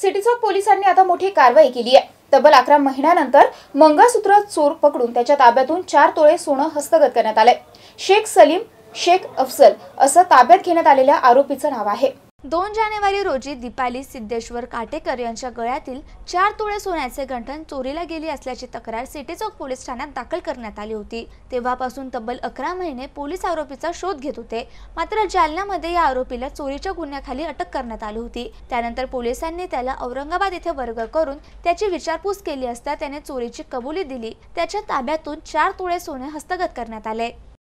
city चौक पोलिसांनी आता मोठी कारवाई केली आहे तब्बल अकरा महिन्यानंतर मंगळसूत्र चोर पकडून त्याच्या ताब्यातून चार तोळे सोनं हस्तगत करण्यात आलंय शेख सलीम शेख अफसल असं ताब्यात घेण्यात आलेल्या आरोपीचं नाव आहे दोन जानेवारी रोजी दीपाली सिद्धेश्वर काटेकर यांच्या गळ्यातील चार तुळे सोन्याचे गंठण चोरीला गेली असल्याची तक्रार सिटी चौक पोलीस ठाण्यात दाखल करण्यात आली होती तेव्हापासून तब्बल अकरा महिने पोलीस आरोपीचा शोध घेत होते मात्र जालन्यामध्ये या आरोपीला चोरीच्या गुन्ह्याखाली अटक करण्यात आली होती त्यानंतर पोलिसांनी त्याला औरंगाबाद येथे वर्ग करून त्याची विचारपूस केली असता त्याने चोरीची कबुली दिली त्याच्या ताब्यातून चार तुळे सोने हस्तगत करण्यात आले